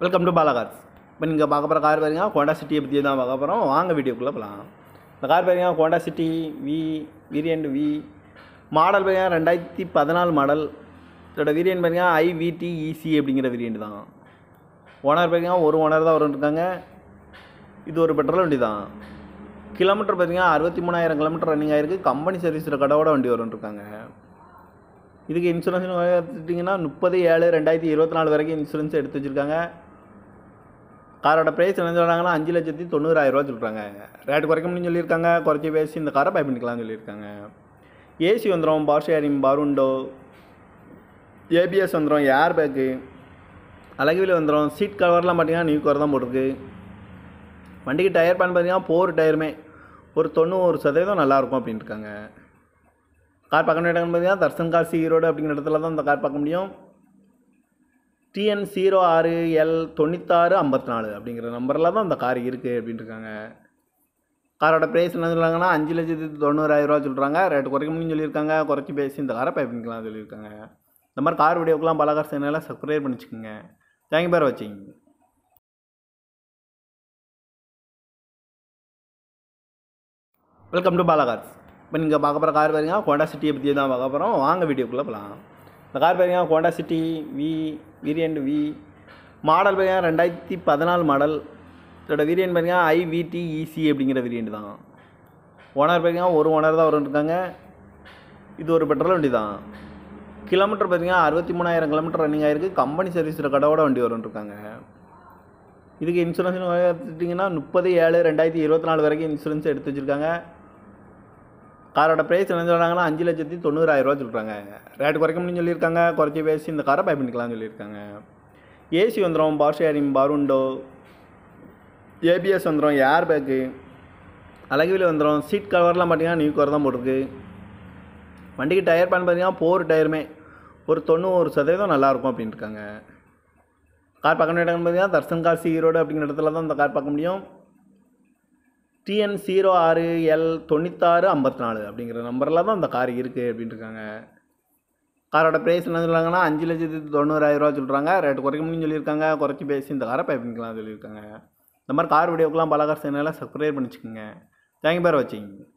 welcome to பாலாகார் இப்போ நீங்கள் பார்க்க போகிற கார் பாருங்க கோண்டா சிட்டியை பற்றி தான் பார்க்க போகிறோம் வாங்க வீடியோக்குள்ளே போகலாம் இந்த கார் பாருங்க Honda City V variant V model பாருங்க ரெண்டாயிரத்தி பதினாலு மாடல் இதோட விரியன் பாருங்க ஐவிடி இசி e அப்படிங்கிற விரியன் தான் ஓனர் பாருங்க ஒரு ஓனர் தான் வரும் இருக்காங்க இது ஒரு பெட்ரோல் வண்டி தான் கிலோமீட்டர் பார்த்தீங்கன்னா அறுபத்தி மூணாயிரம் கிலோமீட்டர் ரன்னிங் ஆகிருக்கு கம்பெனி சர்வீஸில் கடவோட வண்டி வரும்னு இருக்காங்க இதுக்கு இன்சூரன்ஸ் எடுத்துட்டிங்கன்னா முப்பது ஏழு ரெண்டாயிரத்தி இருபத்தி நாலு வரைக்கும் இன்சூரன்ஸ் எடுத்து வச்சுருக்காங்க காரோட ப்ரைஸ் என்ன சொல்கிறாங்கன்னா அஞ்சு லட்சத்தி தொண்ணூறாயிரரூவா சொல்கிறாங்க ரேட்டு குறைக்க முடியும் சொல்லியிருக்காங்க குறைச்சி பேசி இந்த காரை பை பண்ணிக்கலாம்னு சொல்லியிருக்காங்க ஏசி வந்துடும் பவர் ஷேரிங் பருண்டோ ஏபிஎஸ் வந்துடும் ஏர் பேக்கு அழகுவில் வந்துடும் சீட் கவர்லாம் பார்த்தீங்கன்னா நியூ கவர் தான் போட்டிருக்கு வண்டிக்கு டயர் பேன் பார்த்தீங்கன்னா போர் டயருமே ஒரு தொண்ணூறு சதவீதம் நல்லாயிருக்கும் அப்படின்ட்டுருக்காங்க இருக்காங்க கார் பார்க்க வேண்டிய பார்த்தீங்கன்னா தர்சன் காசி ஈரோடு e அப்படிங்கிற இடத்துல தான் இந்த கார் பார்க்க முடியும் டிஎன் ஜீரோ ஆறு எல் தொண்ணூத்தாறு ஐம்பத்தி நாலு அப்படிங்கிற நம்பரில் தான் அந்த கார் இருக்குது அப்படின்ட்டுருக்காங்க காரோட ப்ரைஸ் என்ன சொல்கிறாங்கன்னா அஞ்சு லட்சத்து தொண்ணூறாயிரரூவா சொல்கிறாங்க ரேட்டு குறைக்க முடியும்னு சொல்லியிருக்காங்க குறைச்சி பேசி இந்த காரை பயப்பிங்கலாம் சொல்லியிருக்காங்க இந்த மாதிரி கார் வீடியோக்கெலாம் பல சேனலில் சப்ஸ்கிரைப் பண்ணிச்சுக்கோங்க தேங்க்யூ பேர் வச்சிங்க வெல்கம் டு பாலா இப்போ நீங்கள் பார்க்க போகிற கார் பாருங்க கொண்டா சிட்டியை பற்றி தான் பார்க்க போகிறோம் வாங்க வீடியோக்குள்ளே போகலாம் இந்த கார் பார்த்தீங்கன்னா Honda City V variant V model பார்த்தீங்கன்னா ரெண்டாயிரத்தி பதினாலு மாடல் இதோட விரியன் பார்த்திங்கன்னா ஐவிடி இசி அப்படிங்கிற விரியன் தான் ஓனர் பார்த்தீங்கன்னா ஒரு ஓனர் தான் இருக்காங்க இது ஒரு பெட்ரோல் வண்டி தான் கிலோமீட்டர் பார்த்தீங்கன்னா அறுபத்தி மூணாயிரம் கிலோமீட்டர் ரன்னிங் ஆகிருக்கு கம்பெனி சர்வீஸில் கடவோட வண்டி இருக்காங்க இதுக்கு இன்சூரன்ஸ் எடுத்துட்டிங்கன்னா முப்பது ஏழு ரெண்டாயிரத்தி இருபத்தி நாலு வரைக்கும் இன்சூரன்ஸ் எடுத்து வச்சுருக்காங்க காரோட ப்ரைஸ் என்ன சொல்கிறாங்கன்னா அஞ்சு லட்சத்தி தொண்ணூறாயிரம் ரூபா சொல்கிறாங்க ரேட்டு குறைக்க முடியும் சொல்லியிருக்காங்க குறைச்சி பேசி இந்த காரை பை பண்ணிக்கலாம்னு சொல்லியிருக்காங்க ஏசி வந்துடும் பார் ஷேரிங் பவர் ஏபிஎஸ் வந்துடும் ஏர் பேக்கு அழகுவில் வந்துடும் சீட் கவர்லாம் பார்த்தீங்கன்னா நியூ கவர் தான் போட்டிருக்கு வண்டிக்கு டயர் பேன் பார்த்தீங்கன்னா போர் டயருமே ஒரு தொண்ணூறு சதவீதம் நல்லாயிருக்கும் அப்படின்ட்டுருக்காங்க இருக்காங்க கார் பார்க்க வேண்டிய இடம்னு பார்த்தீங்கன்னா தர்சன் காசி ஈரோடு அப்படிங்கிற இடத்துல தான் இந்த கார் பார்க்க முடியும் டிஎன் ஜீரோ ஆறு எல் தொண்ணூத்தாறு ஐம்பத்தி நாலு அப்படிங்கிற நம்பரில் தான் அந்த கார் இருக்குது அப்படின்ட்டுருக்காங்க காரோட ப்ரைஸ் என்ன சொல்கிறாங்கன்னா அஞ்சு லட்சத்து ரூபா சொல்கிறாங்க ரேட்டு குறைக்கணும்னு சொல்லியிருக்காங்க குறைச்சி பேசி இந்த காரை பை சொல்லியிருக்காங்க இந்த மாதிரி கார் வீடியோக்கெலாம் பலகார் கார் சேனலில் சப்ஸ்கிரைப் பண்ணிச்சுக்கோங்க தேங்க்யூ பேர் வச்சிங்க